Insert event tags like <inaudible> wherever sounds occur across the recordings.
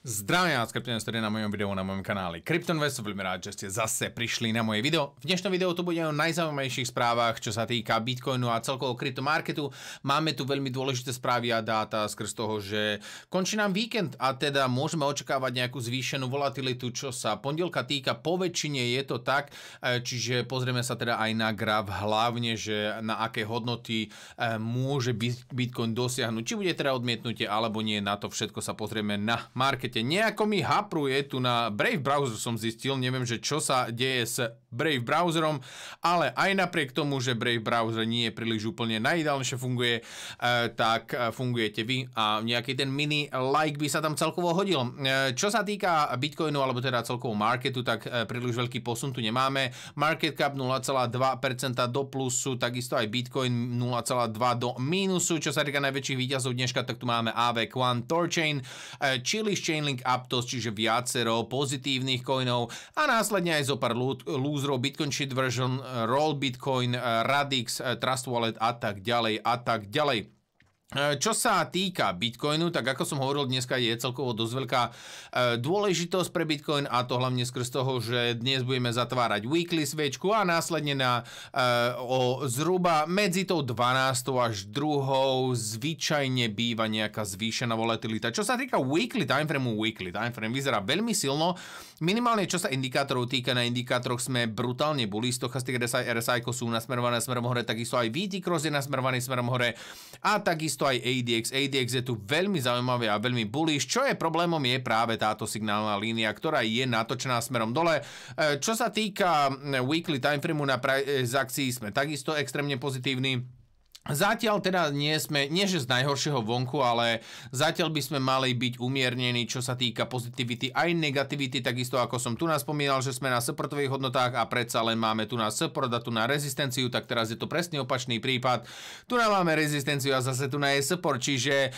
Zdravím vás, kryptoinvestori na mojom videu na mojom kanáli CryptoInvest. Som veľmi rád, že ste zase prišli na moje video. V dnešnom videu to bude o najzaujímavejších správach, čo sa týka Bitcoinu a celkovo kryptomarketu. Máme tu veľmi dôležité správy a dáta skrz toho, že končí nám víkend a teda môžeme očakávať nejakú zvýšenú volatilitu, čo sa pondelka týka. Po väčšine je to tak, e, čiže pozrieme sa teda aj na graf, hlavne, že na aké hodnoty e, môže Bitcoin dosiahnuť. Či bude teda odmietnutie alebo nie, na to všetko sa pozrieme na market svete. Nejako mi hapruje tu na Brave browser som zistil, neviem, že čo sa deje s Brave browserom, ale aj napriek tomu, že Brave browser nie je príliš úplne najideálnejšie funguje, eh, tak eh, fungujete vy a nejaký ten mini like by sa tam celkovo hodil. Eh, čo sa týka Bitcoinu, alebo teda celkovo marketu, tak príliš veľký posun tu nemáme. Market cap 0,2% do plusu, takisto aj Bitcoin 0,2 do mínusu. Čo sa týka najväčších výťazov dneška, tak tu máme AV Quan, Torchain, Chili's Chain, Chainlink Aptos, čiže viacero pozitívnych coinov a následne aj zo pár lúzrov, Bitcoin Shit Version, Roll Bitcoin, eh, Radix, eh, Trust Wallet a tak ďalej a tak ďalej. E, čo sa týka Bitcoinu, tak ako som hovoril, dneska je celkovo dosť veľká e, dôležitosť pre Bitcoin a to hlavne skrz toho, že dnes budeme zatvárať weekly svečku a následne na, e, o zhruba medzi tou 12. až 2. zvyčajne býva nejaká zvýšená volatilita. Čo sa týka weekly timeframeu, weekly timeframe vyzerá veľmi silno, Minimálne čo sa indikátorov týka, na indikátoroch sme brutálne boli. stochastik RSI, RSI sú nasmerované smerom hore, takisto aj VT Cross je nasmerovaný smerom hore a takisto aj ADX. ADX je tu veľmi zaujímavý a veľmi bullish. Čo je problémom je práve táto signálna línia, ktorá je natočená smerom dole. E, čo sa týka weekly timeframeu na price akcií, sme takisto extrémne pozitívni. Zatiaľ teda nie sme, nie že z najhoršieho vonku, ale zatiaľ by sme mali byť umiernení, čo sa týka pozitivity aj negativity, takisto ako som tu nás spomínal, že sme na supportových hodnotách a predsa len máme tu na support a tu na rezistenciu, tak teraz je to presne opačný prípad. Tu na máme rezistenciu a zase tu na je support, čiže e,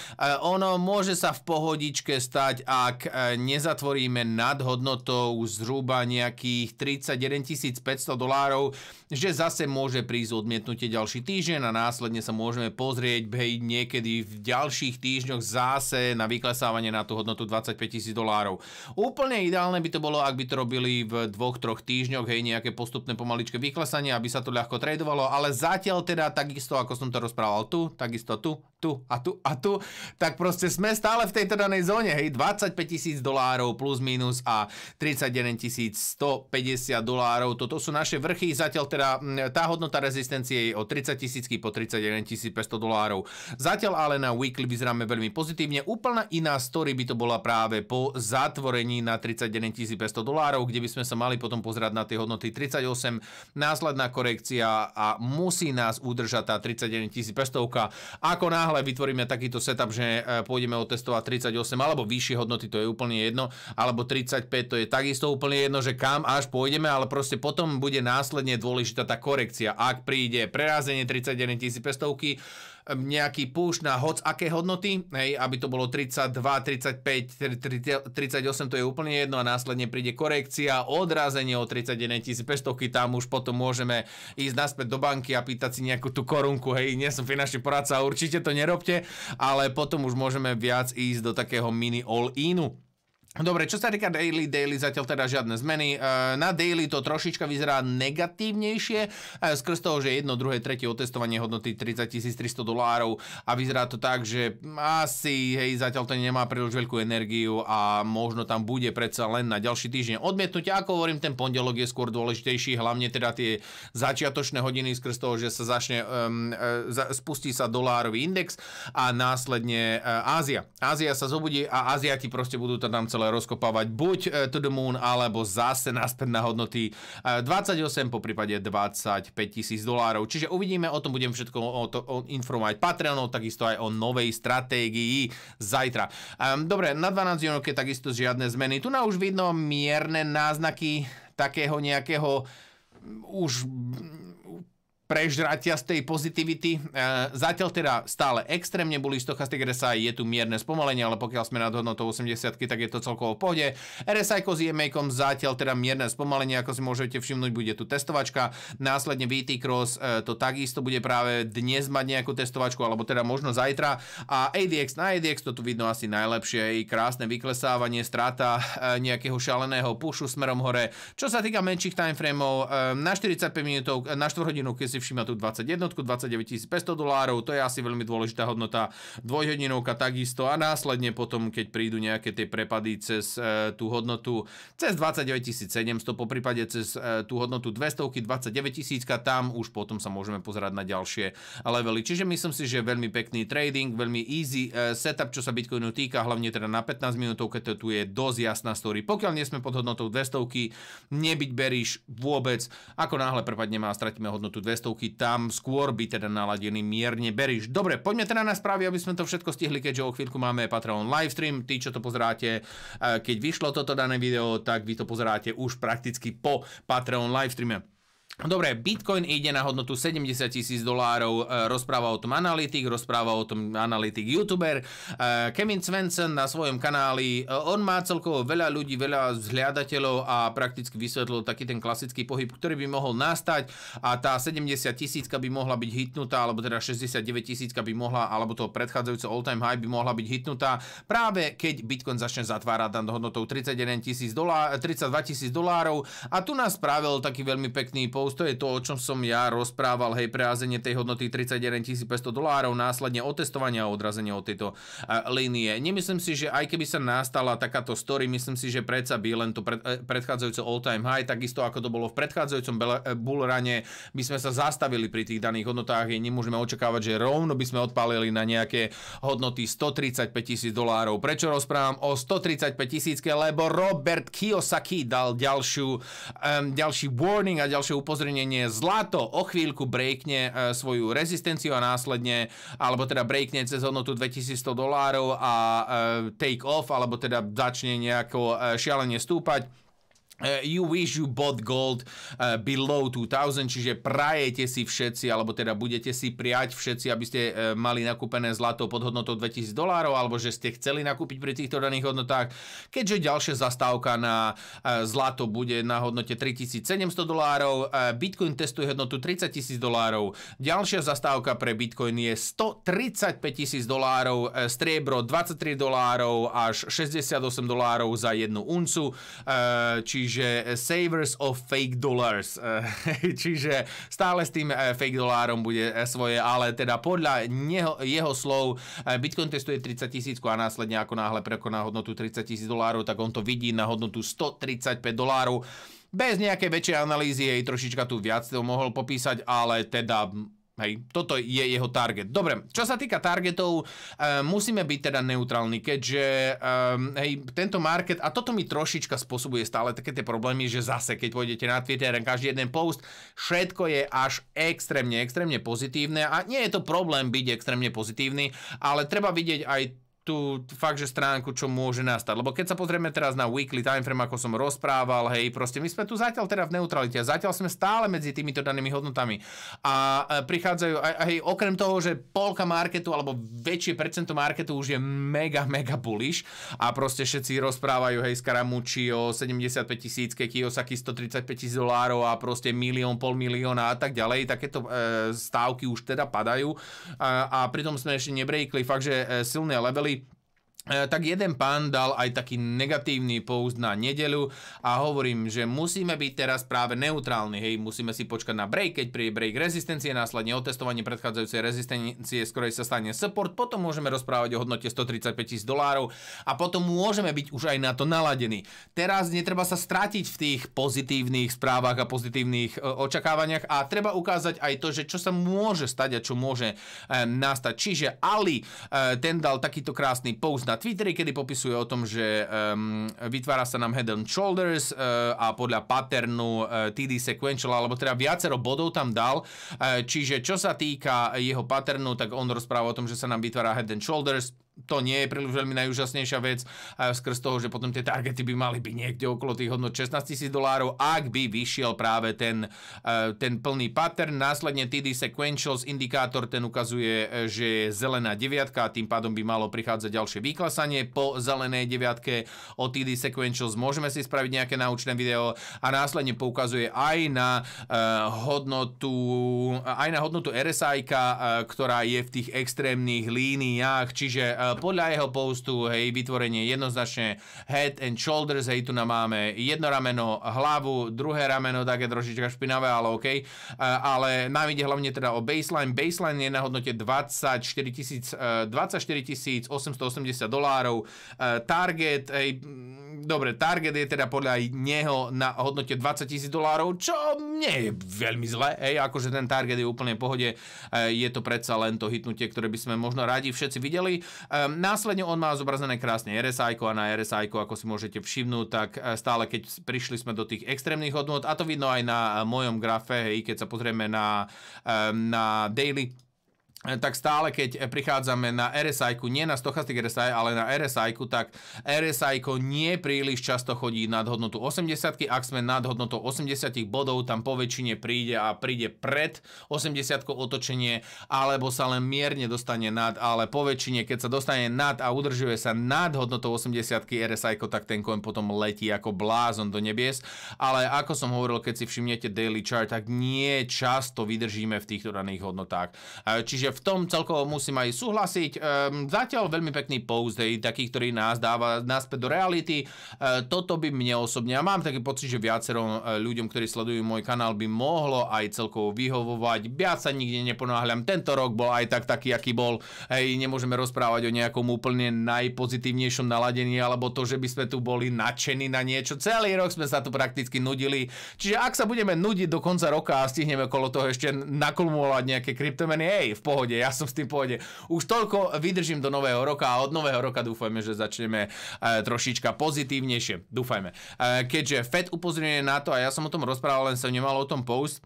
ono môže sa v pohodičke stať, ak e, nezatvoríme nad hodnotou zhruba nejakých 31 500 dolárov, že zase môže prísť odmietnutie ďalší týždeň a následne prípadne sa môžeme pozrieť hej, niekedy v ďalších týždňoch zase na vyklesávanie na tú hodnotu 25 tisíc dolárov. Úplne ideálne by to bolo, ak by to robili v dvoch, troch týždňoch, hej, nejaké postupné pomaličké vyklesanie, aby sa to ľahko tradovalo, ale zatiaľ teda takisto, ako som to rozprával tu, takisto tu, tu a tu a tu, tak proste sme stále v tejto danej zóne, hej, 25 tisíc dolárov plus minus a 31 150 dolárov, toto sú naše vrchy, zatiaľ teda tá hodnota rezistencie je od 30 tisícky po 31 500 dolárov. Zatiaľ ale na weekly vyzeráme veľmi pozitívne, úplná iná story by to bola práve po zatvorení na 31 500 dolárov, kde by sme sa mali potom pozerať na tie hodnoty 38, následná korekcia a musí nás udržať tá 31 500 ako náhle náhle vytvoríme takýto setup, že e, pôjdeme otestovať 38 alebo vyššie hodnoty, to je úplne jedno, alebo 35, to je takisto úplne jedno, že kam až pôjdeme, ale proste potom bude následne dôležitá tá korekcia. Ak príde prerazenie 31 500, nejaký push na hoc aké hodnoty, hej, aby to bolo 32, 35, 38, to je úplne jedno a následne príde korekcia, odrazenie o 31 500, tam už potom môžeme ísť naspäť do banky a pýtať si nejakú tú korunku, hej, nie som finančný poradca, určite to nerobte, ale potom už môžeme viac ísť do takého mini all-inu. Dobre, čo sa týka daily, daily zatiaľ teda žiadne zmeny. E, na daily to trošička vyzerá negatívnejšie, e, skrz toho, že jedno, druhé, tretie otestovanie hodnoty 30 300 dolárov a vyzerá to tak, že asi, hej, zatiaľ to nemá príliš veľkú energiu a možno tam bude predsa len na ďalší týždeň odmietnúť. Ako hovorím, ten pondelok je skôr dôležitejší, hlavne teda tie začiatočné hodiny skrz toho, že sa začne, um, spustí sa dolárový index a následne Ázia. Ázia sa zobudí a Áziati proste budú tam celé celé rozkopávať buď e, to the moon, alebo zase naspäť na hodnoty 28, e, po prípade 25 tisíc dolárov. Čiže uvidíme, o tom budem všetko o to, o informovať Patreonov, takisto aj o novej stratégii zajtra. E, dobre, na 12 junovke takisto žiadne zmeny. Tu na už vidno mierne náznaky takého nejakého už prežratia z tej pozitivity. E, zatiaľ teda stále extrémne boli stochastik RSI, je tu mierne spomalenie, ale pokiaľ sme nad hodnotou 80, tak je to celkovo v pohode. RSI s ema zatiaľ teda mierne spomalenie, ako si môžete všimnúť, bude tu testovačka. Následne VT Cross e, to takisto bude práve dnes mať nejakú testovačku, alebo teda možno zajtra. A ADX na ADX to tu vidno asi najlepšie. I krásne vyklesávanie, strata e, nejakého šaleného pušu smerom hore. Čo sa týka menších timeframeov, na 45 minútov, na 4 hodinu, keď si všimla tú 21, 29 500 dolárov, to je asi veľmi dôležitá hodnota, dvojhodinovka takisto a následne potom, keď prídu nejaké tie prepady cez e, tú hodnotu cez 29 700, po prípade cez e, tú hodnotu 200, 29 000, tam už potom sa môžeme pozerať na ďalšie levely. Čiže myslím si, že veľmi pekný trading, veľmi easy e, setup, čo sa Bitcoinu týka, hlavne teda na 15 minútov, keď to tu je dosť jasná story. Pokiaľ nie sme pod hodnotou 200, nebyť beríš vôbec, ako náhle prepadneme a stratíme hodnotu 200, štartovky tam skôr by teda naladený mierne beriš. Dobre, poďme teda na správy, aby sme to všetko stihli, keďže o chvíľku máme Patreon livestream. Tí, čo to pozeráte, eh, keď vyšlo toto dané video, tak vy to pozeráte už prakticky po Patreon livestreame. Dobre, Bitcoin ide na hodnotu 70 tisíc dolárov, e, rozpráva o tom analytik, rozpráva o tom analytik youtuber. E, Kevin Svensson na svojom kanáli, e, on má celkovo veľa ľudí, veľa zhliadateľov a prakticky vysvetlil taký ten klasický pohyb, ktorý by mohol nastať a tá 70 tisícka by mohla byť hitnutá, alebo teda 69 tisícka by mohla, alebo to predchádzajúce all-time high by mohla byť hitnutá práve keď Bitcoin začne zatvárať nad hodnotou 31 32 tisíc dolárov a tu nás spravil taký veľmi pekný po Close, to je to, o čom som ja rozprával, hej, preázenie tej hodnoty 31 500 dolárov, následne otestovanie a odrazenie od tejto linie. línie. Nemyslím si, že aj keby sa nastala takáto story, myslím si, že predsa by len to e, predchádzajúce all-time high, takisto ako to bolo v predchádzajúcom e, bullrane, by sme sa zastavili pri tých daných hodnotách, hej, nemôžeme očakávať, že rovno by sme odpálili na nejaké hodnoty 135 000 dolárov. Prečo rozprávam o 135 tisícke? Lebo Robert Kiyosaki dal ďalšiu, um, ďalší warning a ďalšie upozorenie pozrenenie zlato o chvíľku breakne e, svoju rezistenciu a následne, alebo teda breakne cez hodnotu 2100 dolárov a e, take off, alebo teda začne nejako e, šialene stúpať Eh, you wish you bought gold eh, below 2000, čiže prajete si všetci, alebo teda budete si prijať všetci, aby ste eh, mali nakúpené zlato pod hodnotou 2000 dolárov, alebo že ste chceli nakúpiť pri týchto daných hodnotách, keďže ďalšia zastávka na zlato bude na hodnote 3700 dolárov, Bitcoin testuje hodnotu 30 000 dolárov, ďalšia zastávka pre Bitcoin je 135 000 dolárov, striebro 23 dolárov až 68 dolárov za jednu uncu, čiže čiže eh, Savers of Fake Dollars, eh, <laughs> čiže stále s tým eh, fake dolárom bude svoje, ale teda podľa neho, jeho slov Bitcoin testuje 30 tisícku a následne ako náhle prekoná hodnotu 30 tisíc dolárov, tak on to vidí na hodnotu 135 dolárov. Bez nejakej väčšej analýzy jej trošička tu viac to mohol popísať, ale teda Hej, toto je jeho target. Dobre, čo sa týka targetov, e, musíme byť teda neutrálni, keďže e, hej, tento market, a toto mi trošička spôsobuje stále také tie problémy, že zase, keď pôjdete na Twitter, každý jeden post, všetko je až extrémne, extrémne pozitívne a nie je to problém byť extrémne pozitívny, ale treba vidieť aj tú fakt, že stránku, čo môže nastať. Lebo keď sa pozrieme teraz na weekly timeframe, ako som rozprával, hej, proste my sme tu zatiaľ teda v neutralite a zatiaľ sme stále medzi týmito danými hodnotami. A prichádzajú, aj, aj okrem toho, že polka marketu alebo väčšie percento marketu už je mega, mega bullish a proste všetci rozprávajú, hej, Skaramuči o 75 tisíc, Kiyosaki 135 tisíc dolárov a proste milión, pol milióna a tak ďalej. Takéto e, stávky už teda padajú a, a pritom sme ešte nebrejkli fakt, že e, silné levely E, tak jeden pán dal aj taký negatívny post na nedeľu a hovorím, že musíme byť teraz práve neutrálni, hej, musíme si počkať na break, keď príde break rezistencie, následne otestovanie predchádzajúcej rezistencie, skoro sa stane support, potom môžeme rozprávať o hodnote 135 tisíc dolárov a potom môžeme byť už aj na to naladení. Teraz netreba sa strátiť v tých pozitívnych správach a pozitívnych e, očakávaniach a treba ukázať aj to, že čo sa môže stať a čo môže e, nastať. Čiže Ali ten dal takýto krásny post na Twitteri, kedy popisuje o tom, že um, vytvára sa nám Head and Shoulders uh, a podľa patternu uh, e, TD Sequential, alebo teda viacero bodov tam dal. Uh, čiže čo sa týka jeho patternu, tak on rozpráva o tom, že sa nám vytvára Head and Shoulders, to nie je príliš veľmi najúžasnejšia vec aj skrz toho, že potom tie targety by mali byť niekde okolo tých hodnot 16 tisíc dolárov, ak by vyšiel práve ten, e, ten plný pattern. Následne TD Sequentials indikátor, ten ukazuje, e, že je zelená deviatka a tým pádom by malo prichádzať ďalšie výklasanie po zelenej deviatke. O TD Sequentials môžeme si spraviť nejaké naučné video a následne poukazuje aj na e, hodnotu aj na hodnotu RSI, ktorá je v tých extrémnych líniách, čiže Eh, podľa jeho postu, hej, vytvorenie jednoznačne head and shoulders, hej, tu nám máme jedno rameno, hlavu, druhé rameno, také trošička špinavé, ale OK. Eh, ale nám ide hlavne teda o baseline. Baseline je na hodnote 24 000, 24 880 dolárov. Eh, target, hej, mm, dobre, target je teda podľa neho na hodnote 20 000 dolárov, čo nie je veľmi zle, hej, akože ten target je úplne v pohode, je to predsa len to hitnutie, ktoré by sme možno radi všetci videli. Um, následne on má zobrazené krásne RSI a na RSI, ako si môžete všimnúť, tak e, stále keď prišli sme do tých extrémnych hodnot a to vidno aj na e, mojom grafe, hej, keď sa pozrieme na, e, na daily E, tak stále keď e, prichádzame na rsi nie na stochastic RSI, ale na rsi tak rsi nie príliš často chodí nad hodnotu 80 ak sme nad hodnotou 80 bodov, tam po väčšine príde a príde pred 80 otočenie, alebo sa len mierne dostane nad, ale po väčšine, keď sa dostane nad a udržuje sa nad hodnotou 80 rsi tak ten coin potom letí ako blázon do nebies, ale ako som hovoril, keď si všimnete daily chart, tak nie často vydržíme v týchto daných hodnotách. E, čiže v tom celkovo musím aj súhlasiť. Um, zatiaľ veľmi pekný post, hej, taký, ktorý nás dáva náspäť do reality. Uh, toto by mne osobne, a mám taký pocit, že viacerom e, ľuďom, ktorí sledujú môj kanál, by mohlo aj celkovo vyhovovať. Viac sa nikde neponáhľam. Tento rok bol aj tak taký, aký bol. Hej, nemôžeme rozprávať o nejakom úplne najpozitívnejšom naladení, alebo to, že by sme tu boli nadšení na niečo. Celý rok sme sa tu prakticky nudili. Čiže ak sa budeme nudiť do konca roka a stihneme kolo toho ešte nakulmovať nejaké kryptomeny, hej, v pohode pohode, ja som s tým pohode. Už toľko vydržím do nového roka a od nového roka dúfajme, že začneme e, trošička pozitívnejšie. Dúfajme. E, keďže Fed upozorňuje na to a ja som o tom rozprával, len som nemal o tom post,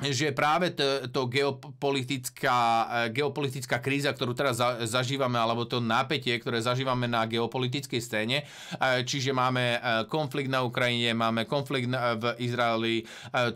že práve to, to geopolitická, e, geopolitická kríza, ktorú teraz za, zažívame, alebo to napätie, ktoré zažívame na geopolitickej scéne, e, čiže máme e, konflikt na Ukrajine, máme konflikt v Izraeli,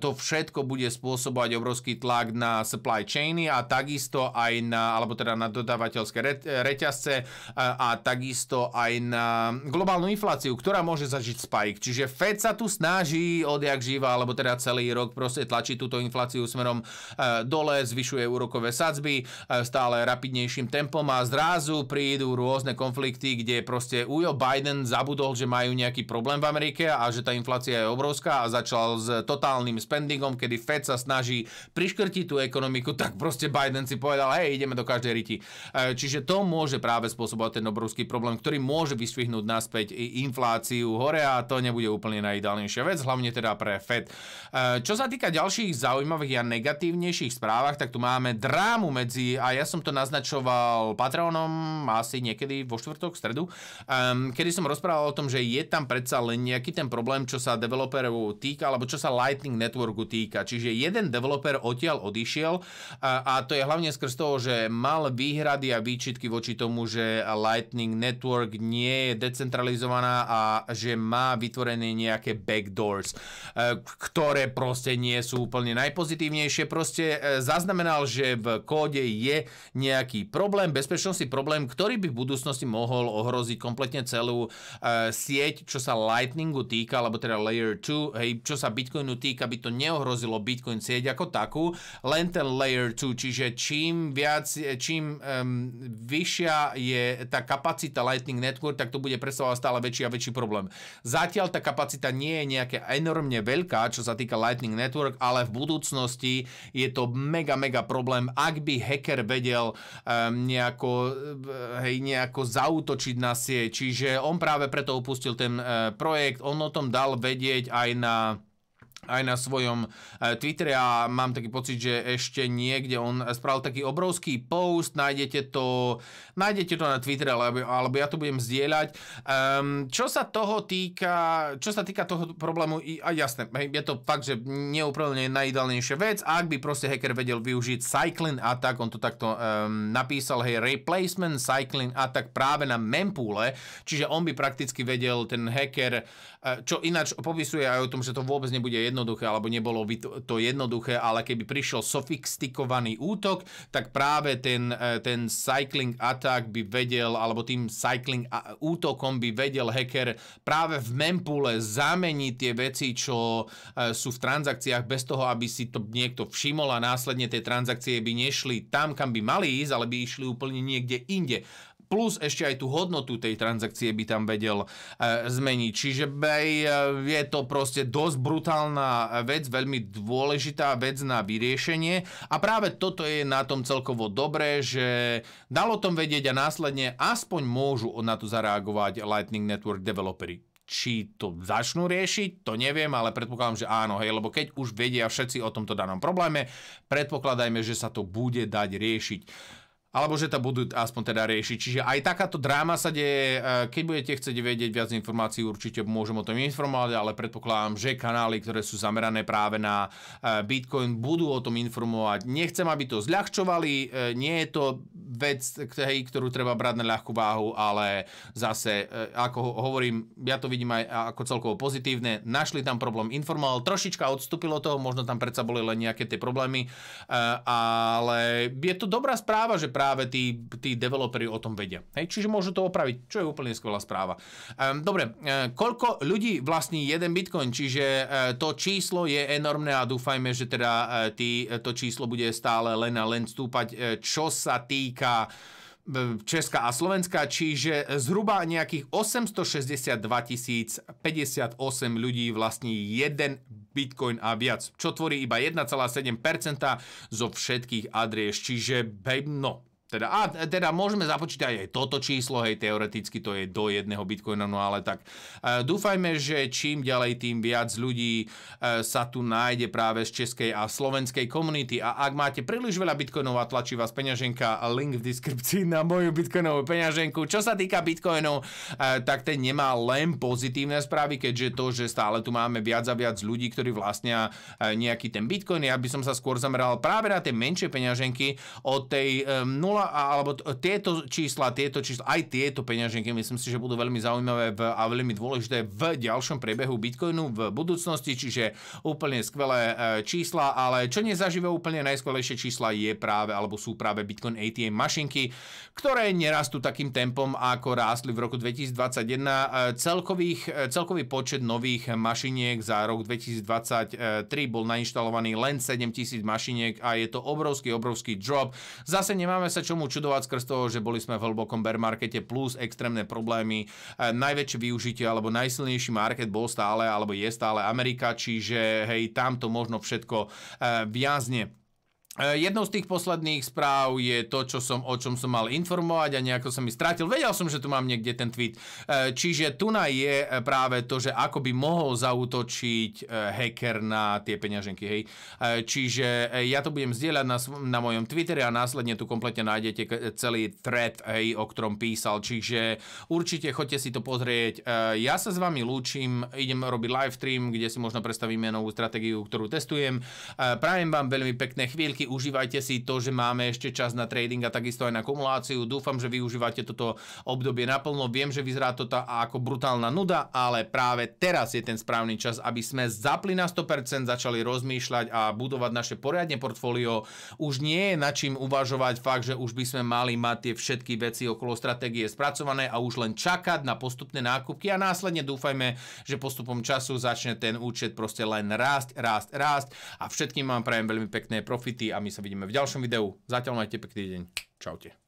to všetko bude spôsobovať obrovský tlak na supply chainy a takisto aj na, alebo teda na dodávateľské reťazce a takisto aj na globálnu infláciu, ktorá môže zažiť spike. Čiže Fed sa tu snaží odjak živa, alebo teda celý rok proste tlačí túto infláciu infláciu smerom e, dole, zvyšuje úrokové sadzby e, stále rapidnejším tempom a zrazu prídu rôzne konflikty, kde proste Ujo Biden zabudol, že majú nejaký problém v Amerike a že tá inflácia je obrovská a začal s totálnym spendingom, kedy Fed sa snaží priškrtiť tú ekonomiku, tak proste Biden si povedal, hej, ideme do každej riti. E, čiže to môže práve spôsobovať ten obrovský problém, ktorý môže vyšvihnúť naspäť infláciu hore a to nebude úplne najideálnejšia vec, hlavne teda pre Fed. Čo sa týka ďalších zaujímavých zaujímavých a negatívnejších správach, tak tu máme drámu medzi, a ja som to naznačoval patronom asi niekedy vo štvrtok, stredu, um, kedy som rozprával o tom, že je tam predsa len nejaký ten problém, čo sa developerov týka, alebo čo sa Lightning Networku týka. Čiže jeden developer odtiaľ odišiel a, a to je hlavne skrz toho, že mal výhrady a výčitky voči tomu, že Lightning Network nie je decentralizovaná a že má vytvorené nejaké backdoors, e, ktoré proste nie sú úplne najpozitívnejšie pozitívnejšie, proste e, zaznamenal, že v kóde je nejaký problém, bezpečnostný problém, ktorý by v budúcnosti mohol ohroziť kompletne celú e, sieť, čo sa Lightningu týka, alebo teda Layer 2, hej, čo sa Bitcoinu týka, by to neohrozilo Bitcoin sieť ako takú, len ten Layer 2, čiže čím viac, e, čím um, vyššia je tá kapacita Lightning Network, tak to bude predstavovať stále väčší a väčší problém. Zatiaľ tá kapacita nie je nejaká enormne veľká, čo sa týka Lightning Network, ale v budúcnosti domácnosti Je to mega, mega problém. Ak by hacker vedel ehm, nejako, eh, hej, nejako zautočiť na sieť, čiže on práve preto opustil ten eh, projekt, on o tom dal vedieť aj na aj na svojom e, Twitter a mám taký pocit, že ešte niekde on spravil taký obrovský post, nájdete to, nájdete to na Twitter, alebo, alebo ja to budem zdieľať. Um, čo sa toho týka, čo sa týka toho problému, a jasné, je to fakt, že neúplne najideálnejšia vec, ak by proste hacker vedel využiť cycling a tak on to takto um, napísal, hej, replacement cycling a tak práve na mempoole, čiže on by prakticky vedel ten hacker, e, čo ináč popisuje aj o tom, že to vôbec nebude jedno, jednoduché, alebo nebolo by to jednoduché, ale keby prišiel sofistikovaný útok, tak práve ten, e, ten cycling attack by vedel, alebo tým cycling útokom by vedel hacker práve v mempule zameniť tie veci, čo e, sú v transakciách bez toho, aby si to niekto všimol a následne tie transakcie by nešli tam, kam by mali ísť, ale by išli úplne niekde inde plus ešte aj tú hodnotu tej transakcie by tam vedel e, zmeniť. Čiže Bay e, je to proste dosť brutálna vec, veľmi dôležitá vec na vyriešenie a práve toto je na tom celkovo dobré, že dalo tom vedieť a následne aspoň môžu na to zareagovať Lightning Network developery či to začnú riešiť, to neviem, ale predpokladám, že áno, hej, lebo keď už vedia všetci o tomto danom probléme, predpokladajme, že sa to bude dať riešiť alebo že to budú aspoň teda riešiť. Čiže aj takáto dráma sa deje, e, keď budete chcieť vedieť viac informácií, určite môžem o tom informovať, ale predpokladám, že kanály, ktoré sú zamerané práve na e, Bitcoin, budú o tom informovať. Nechcem, aby to zľahčovali, e, nie je to vec, ktorú treba brať na ľahkú váhu, ale zase, ako hovorím, ja to vidím aj ako celkovo pozitívne, našli tam problém, informoval, trošička odstúpilo toho, možno tam predsa boli len nejaké tie problémy, ale je to dobrá správa, že práve práve tí, tí developeri o tom vedia. Hej, čiže môžu to opraviť, čo je úplne skvelá správa. Um, dobre, uh, koľko ľudí vlastní jeden bitcoin, čiže uh, to číslo je enormné a dúfajme, že teda uh, tí, to číslo bude stále len a len stúpať, uh, čo sa týka Česka a Slovenska, čiže zhruba nejakých 862 058 ľudí vlastní jeden bitcoin a viac, čo tvorí iba 1,7% zo všetkých adries, čiže no, teda, a teda môžeme započítať aj toto číslo, hej, teoreticky to je do jedného bitcoina, no ale tak e, dúfajme, že čím ďalej, tým viac ľudí e, sa tu nájde práve z českej a slovenskej komunity a ak máte príliš veľa bitcoinov a tlačí vás peňaženka, link v deskripcii na moju bitcoinovú peňaženku. Čo sa týka bitcoinov, e, tak ten nemá len pozitívne správy, keďže to, že stále tu máme viac a viac ľudí, ktorí vlastnia e, nejaký ten bitcoin, ja by som sa skôr zameral práve na tie menšie peňaženky od tej 0 e, alebo tieto čísla, tieto čísla, aj tieto peňaženky, myslím si, že budú veľmi zaujímavé v, a veľmi dôležité v ďalšom priebehu Bitcoinu v budúcnosti, čiže úplne skvelé e, čísla, ale čo nezažíva úplne najskvelejšie čísla je práve, alebo sú práve Bitcoin ATM mašinky, ktoré nerastú takým tempom, ako rástli v roku 2021. E, celkových, e, celkový počet nových mašiniek za rok 2023 bol nainštalovaný len 7000 mašiniek a je to obrovský, obrovský drop. Zase nemáme sa čomu čudovať skrz toho, že boli sme v hlbokom bear markete plus extrémne problémy. E, Najväčšie využitie alebo najsilnejší market bol stále alebo je stále Amerika, čiže hej, tam to možno všetko e, viazne. E, jednou z tých posledných správ je to, čo som, o čom som mal informovať a nejako som mi strátil. Vedel som, že tu mám niekde ten tweet. E, čiže tu na je e, práve to, že ako by mohol zautočiť hacker na tie peňaženky. Hej. Čiže ja to budem zdieľať na, na mojom Twitteri a následne tu kompletne nájdete celý thread, hej, o ktorom písal. Čiže určite choďte si to pozrieť. Ja sa s vami lúčim, idem robiť live stream, kde si možno predstavíme novú stratégiu, ktorú testujem. Prajem vám veľmi pekné chvíľky užívajte si to, že máme ešte čas na trading a takisto aj na kumuláciu. Dúfam, že využívate toto obdobie naplno. Viem, že vyzerá to tá ako brutálna nuda, ale práve teraz je ten správny čas, aby sme zapli na 100%, začali rozmýšľať a budovať naše poriadne portfólio. Už nie je na čím uvažovať fakt, že už by sme mali mať tie všetky veci okolo stratégie spracované a už len čakať na postupné nákupky a následne dúfajme, že postupom času začne ten účet proste len rásť, rásť, rásť a všetkým vám prajem veľmi pekné profity a my sa vidíme v ďalšom videu. Zatiaľ majte pekný deň. Čaute.